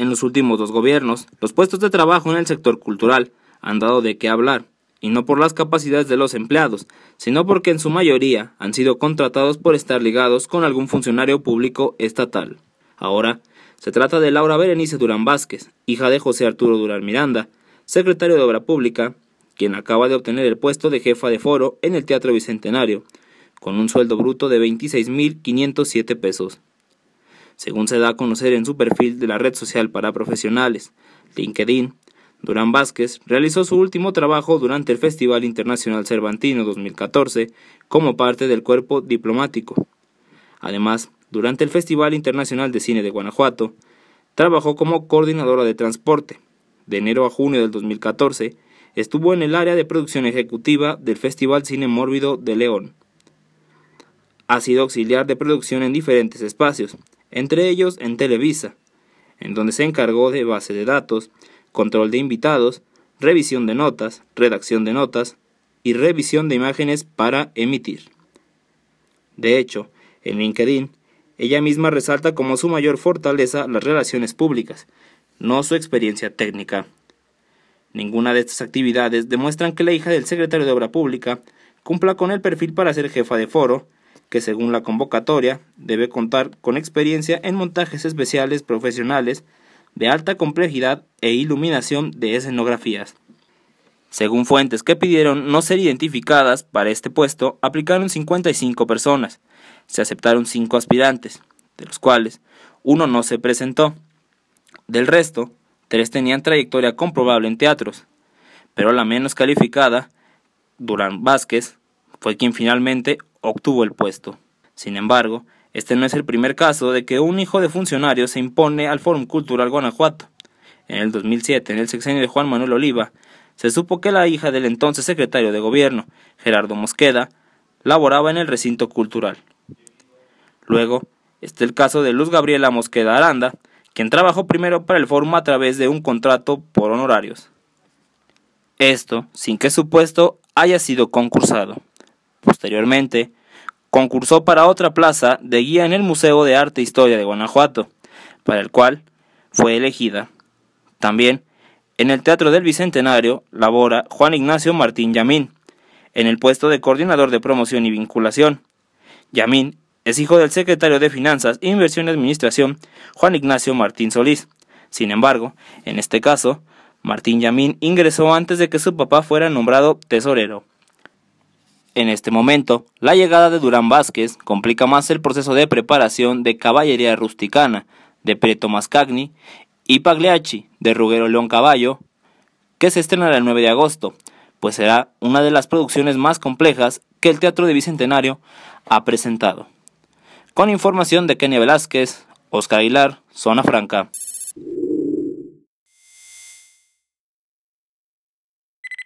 En los últimos dos gobiernos, los puestos de trabajo en el sector cultural han dado de qué hablar, y no por las capacidades de los empleados, sino porque en su mayoría han sido contratados por estar ligados con algún funcionario público estatal. Ahora, se trata de Laura Berenice Durán Vázquez, hija de José Arturo Durán Miranda, secretario de Obra Pública, quien acaba de obtener el puesto de jefa de foro en el Teatro Bicentenario, con un sueldo bruto de 26.507 pesos. Según se da a conocer en su perfil de la red social para profesionales, LinkedIn, Durán Vázquez realizó su último trabajo durante el Festival Internacional Cervantino 2014 como parte del cuerpo diplomático. Además, durante el Festival Internacional de Cine de Guanajuato, trabajó como coordinadora de transporte. De enero a junio del 2014, estuvo en el área de producción ejecutiva del Festival Cine Mórbido de León. Ha sido auxiliar de producción en diferentes espacios, entre ellos en Televisa, en donde se encargó de base de datos, control de invitados, revisión de notas, redacción de notas y revisión de imágenes para emitir. De hecho, en LinkedIn, ella misma resalta como su mayor fortaleza las relaciones públicas, no su experiencia técnica. Ninguna de estas actividades demuestran que la hija del secretario de Obra Pública cumpla con el perfil para ser jefa de foro, que según la convocatoria debe contar con experiencia en montajes especiales profesionales de alta complejidad e iluminación de escenografías. Según fuentes que pidieron no ser identificadas para este puesto, aplicaron 55 personas. Se aceptaron 5 aspirantes, de los cuales uno no se presentó. Del resto, tres tenían trayectoria comprobable en teatros, pero la menos calificada, Durán Vázquez, fue quien finalmente obtuvo el puesto. Sin embargo, este no es el primer caso de que un hijo de funcionario se impone al Fórum Cultural Guanajuato. En el 2007, en el sexenio de Juan Manuel Oliva, se supo que la hija del entonces secretario de Gobierno, Gerardo Mosqueda, laboraba en el recinto cultural. Luego, está el caso de Luz Gabriela Mosqueda Aranda, quien trabajó primero para el Fórum a través de un contrato por honorarios. Esto sin que su puesto haya sido concursado. Posteriormente, concursó para otra plaza de guía en el Museo de Arte e Historia de Guanajuato, para el cual fue elegida. También, en el Teatro del Bicentenario labora Juan Ignacio Martín Yamín, en el puesto de coordinador de promoción y vinculación. Yamín es hijo del secretario de Finanzas, e Inversión y Administración, Juan Ignacio Martín Solís. Sin embargo, en este caso, Martín Yamín ingresó antes de que su papá fuera nombrado tesorero. En este momento, la llegada de Durán Vázquez complica más el proceso de preparación de Caballería Rusticana, de Preto Mascagni, y Pagliacci, de Ruggero León Caballo, que se estrenará el 9 de agosto, pues será una de las producciones más complejas que el Teatro de Bicentenario ha presentado. Con información de Kenia Velázquez, Oscar Aguilar, Zona Franca.